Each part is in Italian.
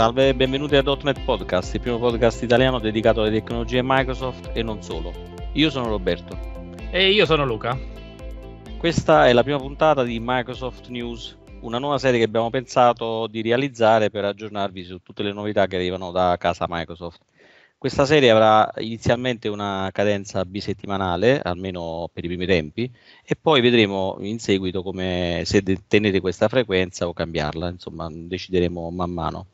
Salve e benvenuti a .NET Podcast, il primo podcast italiano dedicato alle tecnologie Microsoft e non solo. Io sono Roberto. E io sono Luca. Questa è la prima puntata di Microsoft News, una nuova serie che abbiamo pensato di realizzare per aggiornarvi su tutte le novità che arrivano da casa Microsoft. Questa serie avrà inizialmente una cadenza bisettimanale, almeno per i primi tempi, e poi vedremo in seguito come se tenete questa frequenza o cambiarla, insomma decideremo man mano.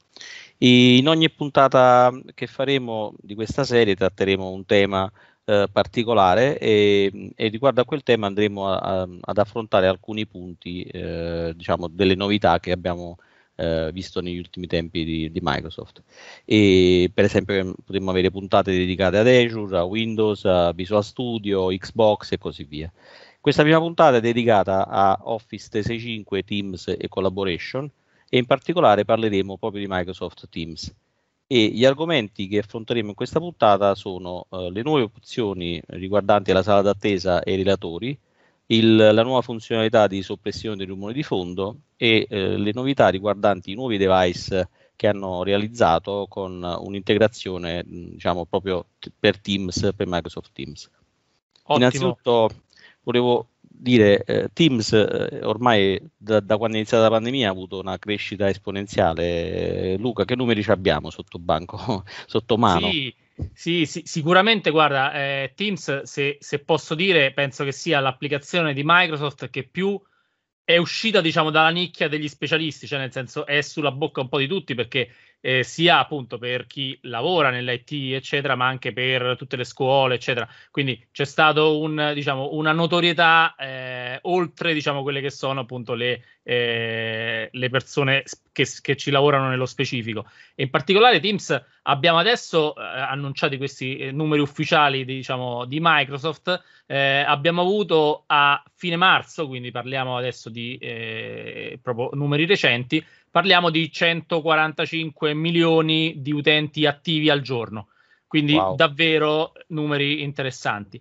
In ogni puntata che faremo di questa serie tratteremo un tema eh, particolare e, e, riguardo a quel tema andremo a, a, ad affrontare alcuni punti eh, diciamo, delle novità che abbiamo eh, visto negli ultimi tempi di, di, Microsoft. E per esempio ehm, potremmo avere puntate dedicate ad Azure, a Windows, a Visual Studio, Xbox e così via. Questa prima puntata è dedicata a Office 365, Teams e Collaboration e in particolare parleremo proprio di Microsoft Teams. E gli argomenti che affronteremo in questa puntata sono eh, le nuove opzioni riguardanti la sala d'attesa e i relatori, il, la nuova funzionalità di soppressione dei rumori di fondo e eh, le novità riguardanti i nuovi device che hanno realizzato con un'integrazione diciamo proprio t- per Teams, per Microsoft Teams. Ottimo. Innanzitutto volevo dire eh, Teams eh, ormai da, da, quando è iniziata la pandemia ha avuto una crescita esponenziale. Luca, che numeri abbiamo sotto banco, sotto mano? Sì sì, sì, sicuramente, guarda, eh, Teams, se, se, posso dire, penso che sia l'applicazione di Microsoft che più è uscita, diciamo, dalla nicchia degli specialisti, cioè nel senso è sulla bocca un po' di tutti perché eh, sia appunto per chi lavora nell'IT, eccetera, ma anche per tutte le scuole, eccetera. Quindi c'è stata un, diciamo, una notorietà eh, oltre diciamo, quelle che sono appunto le, eh, le persone che, che, ci lavorano nello specifico. E in particolare Teams abbiamo adesso eh, annunciato questi eh, numeri ufficiali diciamo, di Microsoft, eh, abbiamo avuto a fine marzo, quindi parliamo adesso di eh, proprio numeri recenti, parliamo di 145 milioni di utenti attivi al giorno, quindi wow. davvero numeri interessanti.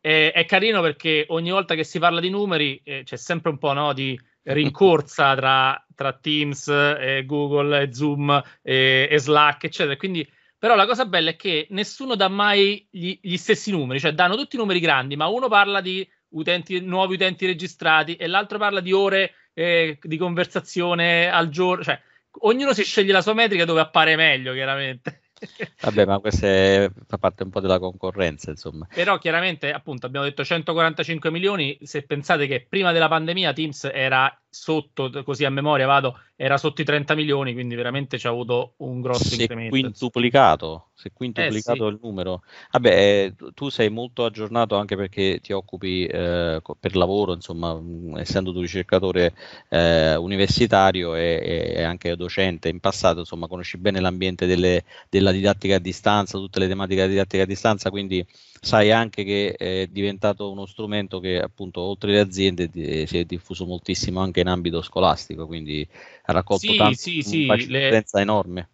Eh, è carino perché ogni volta che si parla di numeri eh, c'è sempre un po' no, di rincorsa tra, tra Teams, eh, Google, Zoom e Slack, eccetera. Quindi, però la cosa bella è che nessuno dà mai gli, gli stessi numeri, cioè danno tutti numeri grandi, ma uno parla di utenti, nuovi utenti registrati e l'altro parla di ore eh, di conversazione al giorno, cioè ognuno si sceglie la sua metrica dove appare meglio, chiaramente. Vabbè, ma questa fa parte un po' della concorrenza, insomma. Però chiaramente, appunto, abbiamo detto 145 milioni. Se pensate che prima della pandemia Teams era sotto, così a memoria vado, era sotto i 30 milioni, quindi veramente ci ha avuto un grosso si incremento. È quintuplicato, si eh, quintuplicato eh, il numero. Vabbè, tu sei molto aggiornato anche perché ti occupi eh, per lavoro, insomma, essendo tu ricercatore eh, universitario e, e, anche docente in passato, insomma, conosci bene l'ambiente delle, della didattica a distanza, tutte le tematiche della didattica a distanza, quindi sai anche che è diventato uno strumento che appunto oltre le aziende di, si è diffuso moltissimo anche in ambito scolastico, quindi ha raccolto sì, tanto, sì, sì, le... enorme.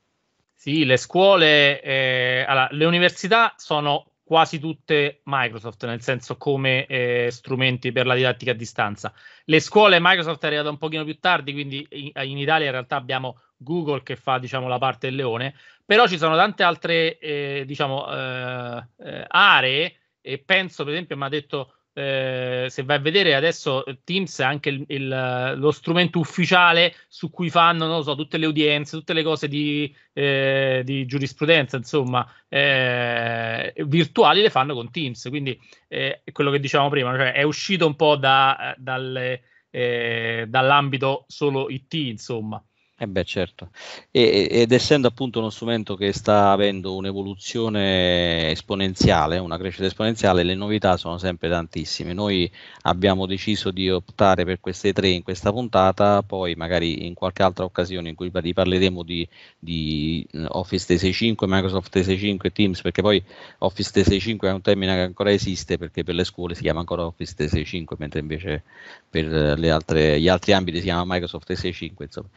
Sì, le scuole, eh, allora, le università sono quasi tutte Microsoft, nel senso come eh, strumenti per la didattica a distanza. Le scuole Microsoft è arrivata un pochino più tardi, quindi in, in Italia in realtà abbiamo Google che fa diciamo, la parte del leone, però ci sono tante altre eh, diciamo, eh, eh aree e penso per esempio, mi ha detto eh, se vai a vedere adesso eh, Teams è anche il, il, lo strumento ufficiale su cui fanno so, tutte le udienze, tutte le cose di, eh, di giurisprudenza, insomma, eh, virtuali le fanno con Teams. Quindi eh, è quello che dicevamo prima, cioè è uscito un po' da, dalle, dall'ambito solo IT, insomma. Eh beh, certo. E, ed essendo appunto uno strumento che sta avendo un'evoluzione esponenziale, una crescita esponenziale, le novità sono sempre tantissime. Noi abbiamo deciso di optare per queste tre in questa puntata, poi magari in qualche altra occasione in cui riparleremo di, di Office 365, Microsoft 365 e Teams, perché poi Office 365 è un termine che ancora esiste perché per le scuole si chiama ancora Office 365, mentre invece per altre, gli altri ambiti si chiama Microsoft 365. Insomma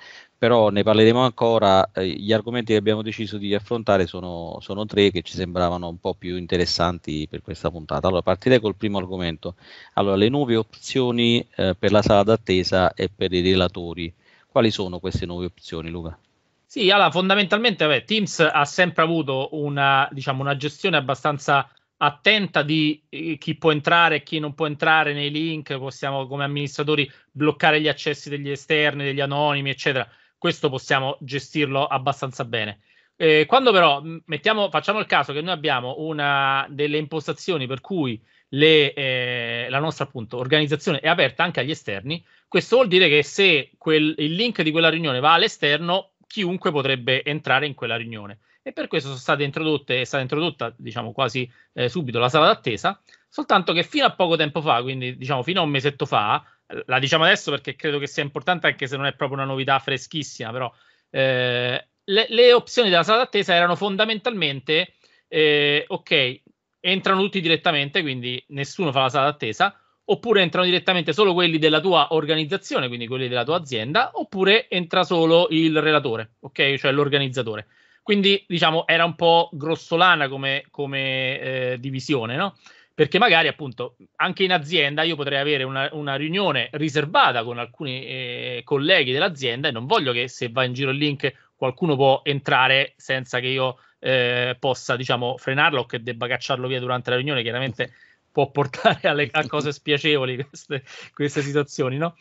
però ne parleremo ancora. Eh, gli argomenti che abbiamo deciso di affrontare sono, sono, tre che ci sembravano un po' più interessanti per questa puntata. Allora, partirei col primo argomento. Allora, le nuove opzioni eh, per la sala d'attesa e per i relatori. Quali sono queste nuove opzioni, Luca? Sì, allora, fondamentalmente vabbè, Teams ha sempre avuto una, diciamo, una gestione abbastanza attenta di eh, chi può entrare e chi non può entrare nei link, possiamo come amministratori bloccare gli accessi degli esterni, degli anonimi, eccetera questo possiamo gestirlo abbastanza bene. Eh, quando però mettiamo, facciamo il caso che noi abbiamo una delle impostazioni per cui le, eh, la nostra appunto, organizzazione è aperta anche agli esterni, questo vuol dire che se quel, il link di quella riunione va all'esterno, chiunque potrebbe entrare in quella riunione. E per questo sono state introdotte, è stata introdotta diciamo quasi eh, subito la sala d'attesa, soltanto che fino a poco tempo fa, quindi diciamo fino a un mesetto fa, la diciamo adesso perché credo che sia importante, anche se non è proprio una novità freschissima, però eh, le, le, opzioni della sala d'attesa erano fondamentalmente, eh, ok, entrano tutti direttamente, quindi nessuno fa la sala d'attesa, oppure entrano direttamente solo quelli della tua organizzazione, quindi quelli della tua azienda, oppure entra solo il relatore, ok, cioè l'organizzatore. Quindi diciamo era un po' grossolana come, come eh, divisione, no? perché magari appunto anche in azienda io potrei avere una, una riunione riservata con alcuni eh, colleghi dell'azienda e non voglio che se va in giro il link qualcuno può entrare senza che io eh, possa diciamo frenarlo o che debba cacciarlo via durante la riunione chiaramente può portare alle, a cose spiacevoli queste, queste situazioni no?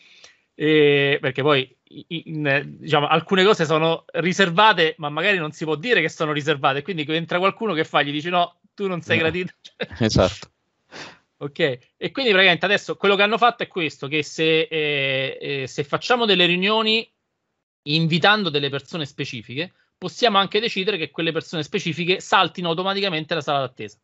E, perché poi in, diciamo, alcune cose sono riservate, ma magari non si può dire che sono riservate. Quindi entra qualcuno che fa, gli dice: No, tu non sei no. gradito. Esatto. Ok, e quindi praticamente adesso quello che hanno fatto è questo, che se, eh, eh, se facciamo delle riunioni invitando delle persone specifiche, possiamo anche decidere che quelle persone specifiche saltino automaticamente la sala d'attesa.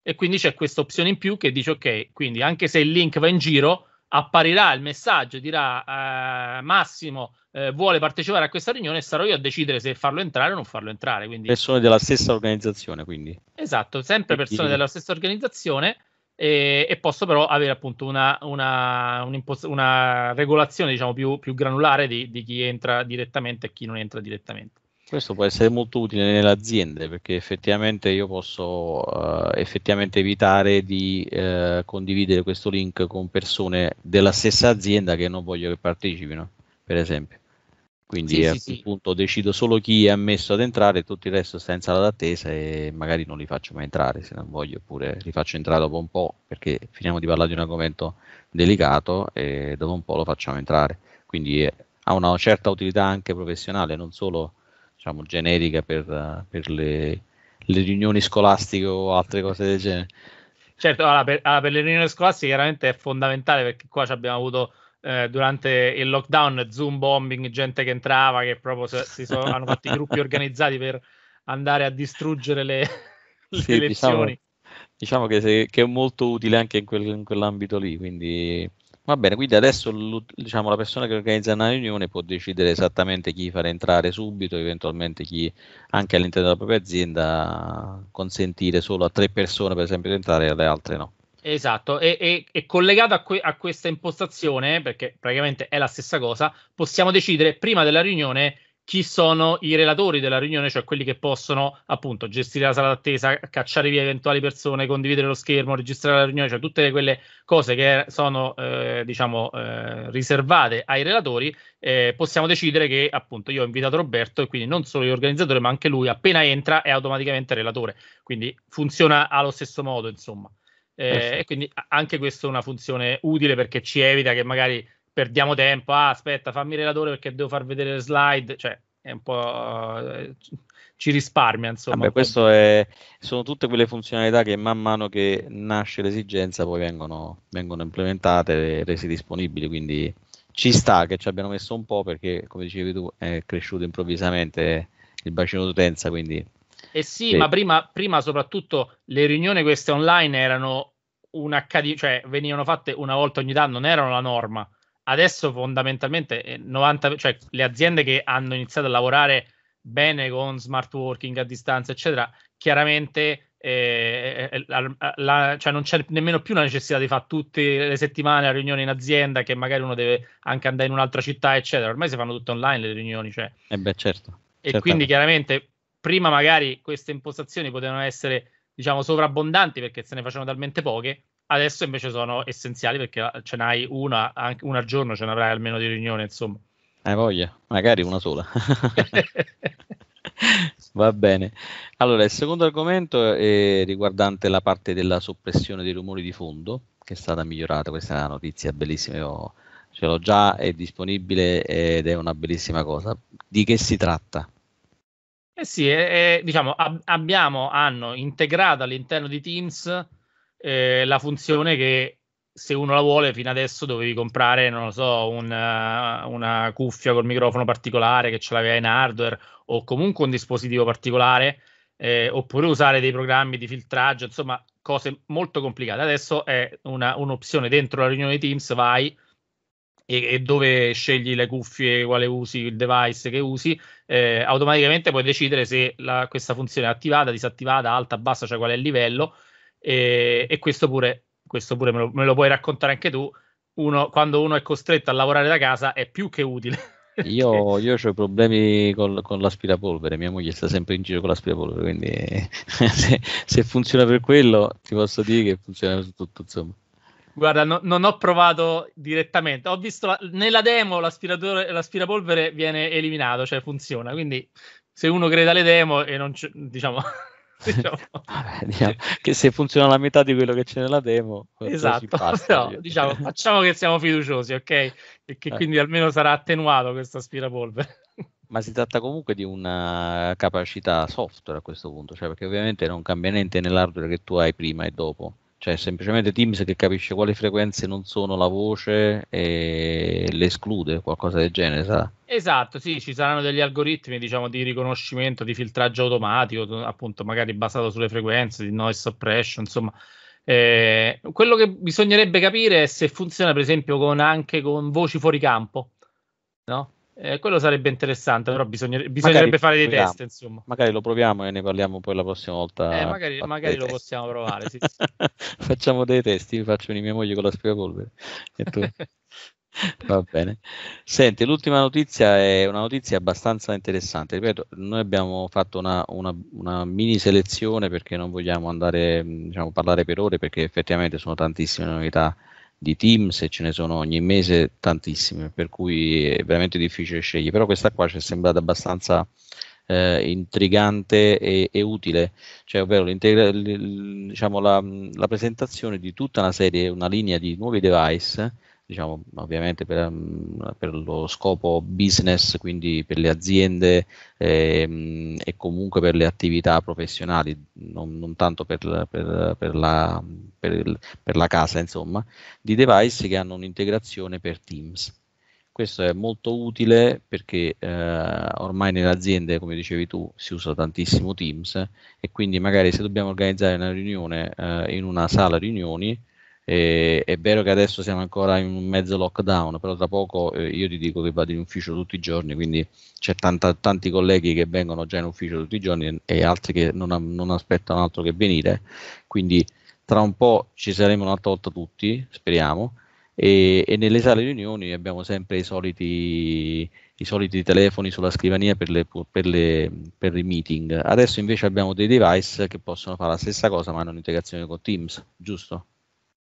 E quindi c'è questa opzione in più che dice ok, quindi anche se il link va in giro, apparirà il messaggio, dirà eh, Massimo eh, vuole partecipare a questa riunione e sarò io a decidere se farlo entrare o non farlo entrare. Quindi... Persone della stessa organizzazione, quindi. Esatto, sempre persone della stessa organizzazione e, e posso però avere appunto una, una, una regolazione diciamo più, più granulare di, di, chi entra direttamente e chi non entra direttamente. Questo può essere molto utile nelle aziende perché effettivamente io posso uh, effettivamente evitare di uh, condividere questo link con persone della stessa azienda che non voglio che partecipino, per esempio. Quindi sì, a sì, quel sì. punto decido solo chi è ammesso ad entrare, e tutto il resto sta in sala d'attesa e magari non li faccio mai entrare se non voglio, oppure li faccio entrare dopo un po', perché finiamo di parlare di un argomento delicato e dopo un po' lo facciamo entrare. Quindi eh, ha una certa utilità anche professionale, non solo diciamo, generica per, per le, le riunioni scolastiche o altre cose del genere. Certo, allora per, allora per, le riunioni scolastiche chiaramente è fondamentale perché qua abbiamo avuto eh, durante il lockdown, Zoom bombing, gente che entrava, che proprio si sono hanno fatto gruppi organizzati per andare a distruggere le, le sì, elezioni. Diciamo, diciamo che, se, che, è molto utile anche in, quel, in quell'ambito lì, quindi... Va bene, quindi adesso diciamo, la persona che organizza una riunione può decidere esattamente chi fare entrare subito, eventualmente chi anche all'interno della propria azienda consentire solo a tre persone per esempio di entrare e alle altre no. Esatto, e, e, e collegato a, que- a, questa impostazione, perché praticamente è la stessa cosa, possiamo decidere prima della riunione chi sono i relatori della riunione, cioè quelli che possono appunto gestire la sala d'attesa, cacciare via eventuali persone, condividere lo schermo, registrare la riunione, cioè tutte quelle cose che sono eh, diciamo eh, riservate ai relatori, eh, possiamo decidere che appunto io ho invitato Roberto e quindi non solo l'organizzatore ma anche lui appena entra è automaticamente relatore, quindi funziona allo stesso modo insomma. Eh, e quindi anche questa è una funzione utile perché ci evita che magari perdiamo tempo. Ah, aspetta, fammi il relatore perché devo far vedere le slide. Cioè, è un po'. Eh, ci risparmia, insomma. Vabbè, è, sono tutte quelle funzionalità che man mano che nasce l'esigenza poi vengono, vengono implementate e rese disponibili. Quindi ci sta che ci abbiano messo un po' perché, come dicevi tu, è cresciuto improvvisamente il bacino d'utenza, quindi eh sì, sì. ma prima, prima, soprattutto le riunioni queste online erano un HD, cioè venivano fatte una volta ogni tanto, non erano la norma. Adesso fondamentalmente 90, eh, cioè, le aziende che hanno iniziato a lavorare bene con smart working a distanza, eccetera, chiaramente eh, eh, eh la, la, cioè non c'è nemmeno più la necessità di fare tutte le settimane la riunione in azienda che magari uno deve anche andare in un'altra città, eccetera. Ormai si fanno tutte online le riunioni, cioè. Eh beh, certo. E certo. quindi chiaramente prima magari queste impostazioni potevano essere diciamo sovrabbondanti perché se ne facevano talmente poche, adesso invece sono essenziali perché ah, ce n'hai una, una al giorno ce n'avrai almeno di riunione, insomma. Hai eh, voglia, magari una sola. Va bene. Allora, il secondo argomento è riguardante la parte della soppressione dei rumori di fondo, che è stata migliorata. Questa è una notizia bellissima, io ce l'ho già, è disponibile ed è una bellissima cosa. Di che si tratta? Eh sì, è, è, diciamo, ab- abbiamo, hanno integrato all'interno di Teams eh, la funzione che se uno la vuole fino adesso dovevi comprare, non lo so, una, eh, una cuffia col microfono particolare che ce l'aveva in hardware o comunque un dispositivo particolare eh, oppure usare dei programmi di filtraggio, insomma cose molto complicate. Adesso è una, un'opzione dentro la riunione di Teams, vai, e, e, dove scegli le cuffie, quale usi, il device che usi, eh, automaticamente puoi decidere se la, questa funzione è attivata, disattivata, alta, bassa, cioè qual è il livello. E, e questo pure, questo pure me, lo, me, lo, puoi raccontare anche tu. Uno, quando uno è costretto a lavorare da casa è più che utile. Io, io ho problemi col, con l'aspirapolvere, mia moglie sta sempre in giro con l'aspirapolvere, quindi se, se funziona per quello ti posso dire che funziona su tutto, insomma. Guarda, no, non ho provato direttamente. Ho visto la, nella demo l'aspiratore, l'aspirapolvere viene eliminato, cioè funziona. Quindi se uno crede alle demo e non c'è, diciamo. diciamo. Vabbè, diciamo che se funziona la metà di quello che c'è nella demo, esatto. Passa, no, diciamo, facciamo che siamo fiduciosi, ok? E che eh. quindi almeno sarà attenuato questo aspirapolvere. Ma si tratta comunque di una capacità software a questo punto, cioè perché ovviamente non cambia niente nell'hardware che tu hai prima e dopo cioè semplicemente Teams che capisce quali frequenze non sono la voce e le esclude, qualcosa del genere, sa? Esatto, sì, ci saranno degli algoritmi, diciamo, di riconoscimento, di filtraggio automatico, appunto, magari basato sulle frequenze, di noise suppression, insomma. Eh, quello che bisognerebbe capire è se funziona, per esempio, con, anche con voci fuori campo, no? Eh, quello sarebbe interessante, però bisogner- bisognerebbe magari fare dei proviamo. test, insomma. Magari lo proviamo e ne parliamo poi la prossima volta. Eh, magari, magari lo test. possiamo provare, sì, Facciamo dei test, io faccio venire mia moglie con la spigapolvere e tu... Va bene. Senti, l'ultima notizia è una notizia abbastanza interessante. Ripeto, noi abbiamo fatto una, una, una mini selezione perché non vogliamo andare, diciamo, parlare per ore perché effettivamente sono tantissime novità di team, se ce ne sono ogni mese tantissime, per cui è veramente difficile scegliere, però questa qua ci è sembrata abbastanza eh, intrigante e, e, utile, cioè ovvero diciamo, la, la, presentazione di tutta una serie, una linea di nuovi device diciamo, ovviamente per, mm, per, lo scopo business, quindi per le aziende ehm, e comunque per le attività professionali, non, non tanto per, per, la, il, per, la, casa, insomma, di device che hanno un'integrazione per Teams. Questo è molto utile perché eh, ormai nelle aziende, come dicevi tu, si usa tantissimo Teams e quindi magari se dobbiamo organizzare una riunione eh, in una sala riunioni, e, è vero che adesso siamo ancora in mezzo lockdown, però tra poco eh, io ti dico che vado in ufficio tutti i giorni, quindi c'è tanta, tanti colleghi che vengono già in ufficio tutti i giorni e altri che non, non aspettano altro che venire, quindi tra un po' ci saremo un'altra volta tutti, speriamo, e, e nelle sale riunioni abbiamo sempre i soliti, i soliti telefoni sulla scrivania per, le, per, le, per, i meeting. Adesso invece abbiamo dei device che possono fare la stessa cosa ma hanno un'integrazione con Teams, giusto?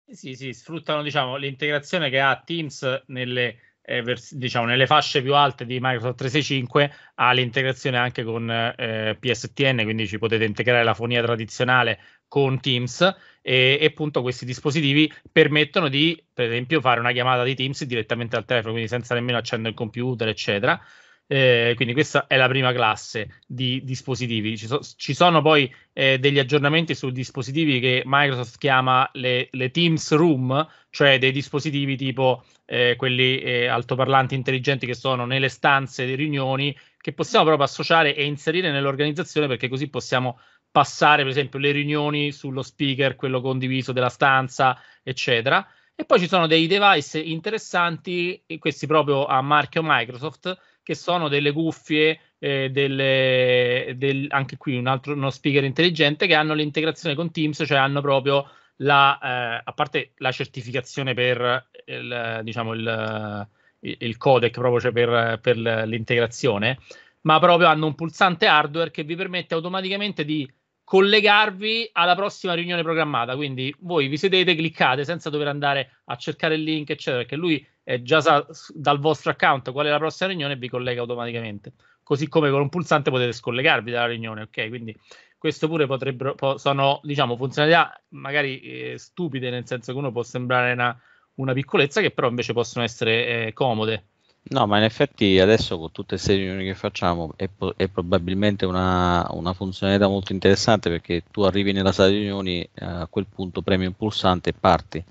Sì, sì, sfruttano diciamo, l'integrazione che ha Teams nelle, eh, vers- diciamo, nelle fasce più alte di Microsoft 365, ha l'integrazione anche con eh, PSTN, quindi ci potete integrare la fonia tradizionale con Teams e, e, appunto questi dispositivi permettono di, per esempio, fare una chiamata di Teams direttamente al telefono, quindi senza nemmeno accendere il computer, eccetera. Eh, quindi questa è la prima classe di dispositivi. Ci, so, ci sono poi eh, degli aggiornamenti su dispositivi che Microsoft chiama le, le Teams Room, cioè dei dispositivi tipo eh, quelli eh, altoparlanti intelligenti che sono nelle stanze di riunioni, che possiamo proprio associare e inserire nell'organizzazione perché così possiamo passare, per esempio, le riunioni sullo speaker, quello condiviso della stanza, eccetera. E poi ci sono dei device interessanti, questi proprio a marchio Microsoft, che sono delle cuffie, eh, delle, del, anche qui un altro, uno speaker intelligente, che hanno l'integrazione con Teams, cioè hanno proprio la, eh, a parte la certificazione per il, diciamo il, il codec, proprio cioè per, per l'integrazione, ma proprio hanno un pulsante hardware che vi permette automaticamente di collegarvi alla prossima riunione programmata. Quindi voi vi sedete, cliccate senza dover andare a cercare il link, eccetera, perché lui eh, già sa dal vostro account qual è la prossima riunione e vi collega automaticamente. Così come con un pulsante potete scollegarvi dalla riunione, ok? Quindi questo pure potrebbero, po- sono diciamo funzionalità magari eh, stupide, nel senso che uno può sembrare una, una piccolezza che però invece possono essere eh, comode. No, ma in effetti adesso con tutte queste riunioni che facciamo è, po- è probabilmente una, una, funzionalità molto interessante perché tu arrivi nella sala di riunioni, eh, a quel punto premi un pulsante e parti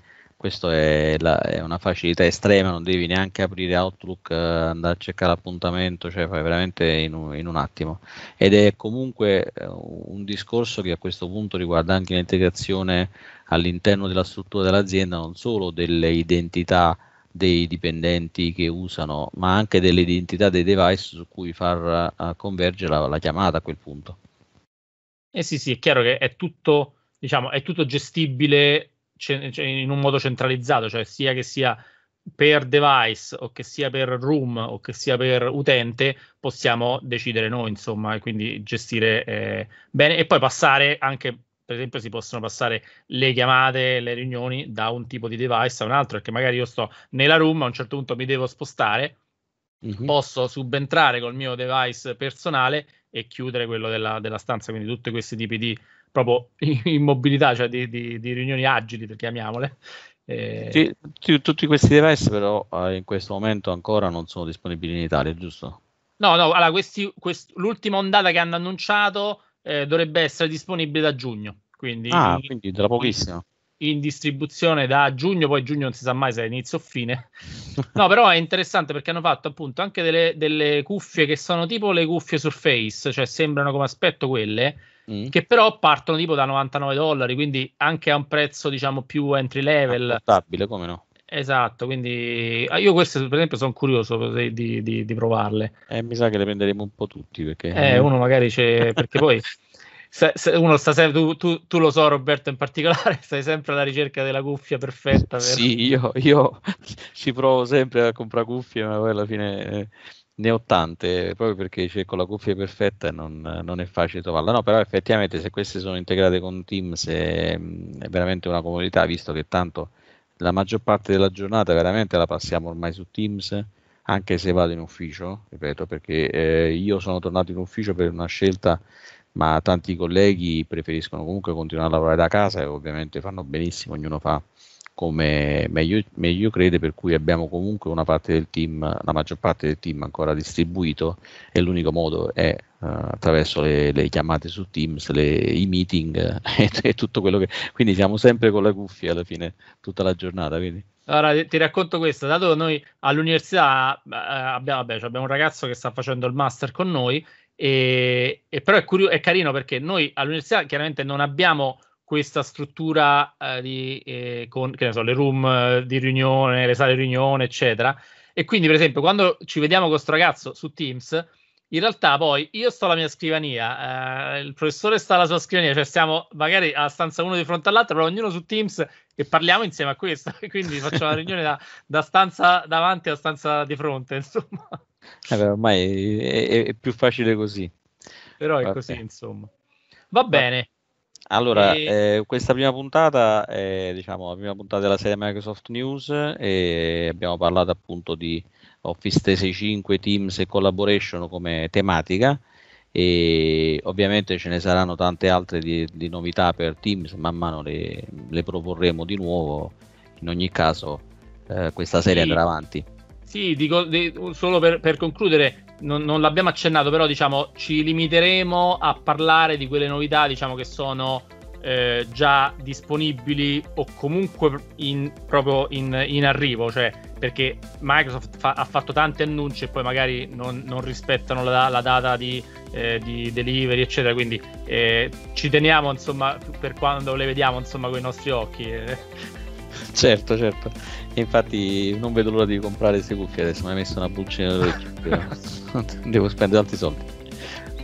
questa è, è, una facilità estrema, non devi neanche aprire Outlook, eh, andare a cercare l'appuntamento, cioè fai veramente in un, in un attimo. Ed è comunque eh, un discorso che a questo punto riguarda anche l'integrazione all'interno della struttura dell'azienda, non solo delle identità dei dipendenti che usano, ma anche delle identità dei device su cui far eh, convergere la, la, chiamata a quel punto. Eh sì, sì, è chiaro che è tutto, diciamo, è tutto gestibile in un modo centralizzato, cioè sia che sia per device o che sia per room o che sia per utente possiamo decidere noi insomma e quindi gestire eh, bene e poi passare anche per esempio si possono passare le chiamate, le riunioni da un tipo di device a un altro perché magari io sto nella room a un certo punto mi devo spostare mm-hmm. posso subentrare col mio device personale e chiudere quello della, della stanza quindi tutti questi tipi di proprio in mobilità, cioè di, di, di riunioni agili, per chiamiamole. Eh... Sì, tutti questi device però eh, in questo momento ancora non sono disponibili in Italia, giusto? No, no, allora questi, quest- l'ultima ondata che hanno annunciato eh, dovrebbe essere disponibile da giugno, quindi, ah, in, quindi tra pochissimo. In, in distribuzione da giugno, poi giugno non si sa mai se è inizio o fine. no, però è interessante perché hanno fatto appunto anche delle, delle cuffie che sono tipo le cuffie Surface, cioè sembrano come aspetto quelle, Mm. che però partono tipo da 99 dollari, quindi anche a un prezzo diciamo più entry level. Stabile, come no? Esatto, quindi ah, io queste per esempio sono curioso di, di, di, provarle. Eh, mi sa che le prenderemo un po' tutti perché... Eh, uno magari c'è, perché poi... Se, se uno sta sempre, tu, tu, tu, lo so Roberto in particolare, stai sempre alla ricerca della cuffia perfetta. Per... Sì, io, io, ci provo sempre a comprare cuffie, ma poi alla fine eh, ne ho tante, proprio perché cerco la cuffia perfetta e non, non, è facile trovarla. No, però effettivamente se queste sono integrate con Teams è, mm, è veramente una comodità, visto che tanto la maggior parte della giornata veramente la passiamo ormai su Teams, anche se vado in ufficio, ripeto, perché eh, io sono tornato in ufficio per una scelta, ma tanti colleghi preferiscono comunque continuare a lavorare da casa e ovviamente fanno benissimo, ognuno fa come meglio, meglio, crede, per cui abbiamo comunque una parte del team, la maggior parte del team ancora distribuito e l'unico modo è uh, attraverso le, le, chiamate su Teams, le, i meeting e, e, tutto quello che... Quindi siamo sempre con la cuffia alla fine, tutta la giornata, quindi. Allora ti, racconto questo, dato che noi all'università eh, abbiamo, vabbè, cioè abbiamo un ragazzo che sta facendo il master con noi e, e però è, curio- è carino perché noi all'università chiaramente non abbiamo questa struttura eh, di, eh, con so, le room eh, di riunione, le sale di riunione, eccetera. E quindi, per esempio, quando ci vediamo con questo ragazzo su Teams, in realtà poi io sto alla mia scrivania, eh, il professore sta alla sua scrivania, cioè stiamo magari alla stanza uno di fronte all'altro, però ognuno su Teams e parliamo insieme a questo, quindi facciamo la riunione da, da, stanza davanti a stanza di fronte, insomma. Eh ormai è, è, più facile così. Però è Vabbè. così, insomma. Va, Va bene. Allora, e... eh, questa prima puntata è diciamo, la prima puntata della serie Microsoft News e abbiamo parlato appunto di Office 365, Teams e Collaboration come tematica e ovviamente ce ne saranno tante altre di, di novità per Teams, man mano le, le, proporremo di nuovo, in ogni caso eh, questa serie sì. andrà avanti. Sì, dico, solo per, per, concludere, non, non, l'abbiamo accennato, però diciamo ci limiteremo a parlare di quelle novità diciamo, che sono eh, già disponibili o comunque in, proprio in, in, arrivo, cioè perché Microsoft fa, ha fatto tanti annunci e poi magari non, non rispettano la, la data di, eh, di, delivery, eccetera, quindi eh, ci teniamo insomma per quando le vediamo insomma con i nostri occhi. Certo, certo. Infatti non vedo l'ora di comprare queste cuffie adesso, mi hai messo una pulcina Devo spendere altri soldi.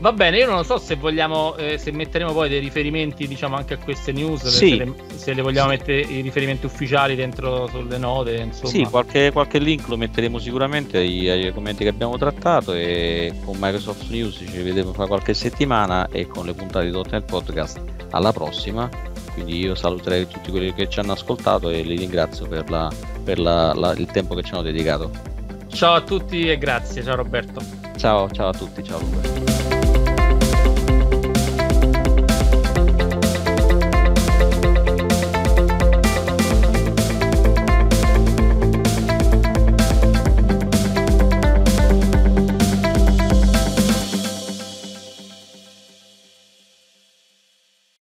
Va bene, io non so se vogliamo, eh, se metteremo poi dei riferimenti, diciamo, anche a queste news, sì. se, le, se, le, vogliamo mettere i riferimenti ufficiali dentro sulle note, insomma. Sì, qualche, qualche link lo metteremo sicuramente ai, ai, commenti che abbiamo trattato e con Microsoft News ci vedremo fra qualche settimana e con le puntate di Tottenham Podcast alla prossima quindi io saluterei tutti quelli che ci hanno ascoltato e li ringrazio per, la, per la, la, il tempo che ci hanno dedicato. Ciao a tutti e grazie, ciao Roberto. Ciao, ciao a tutti, ciao Roberto.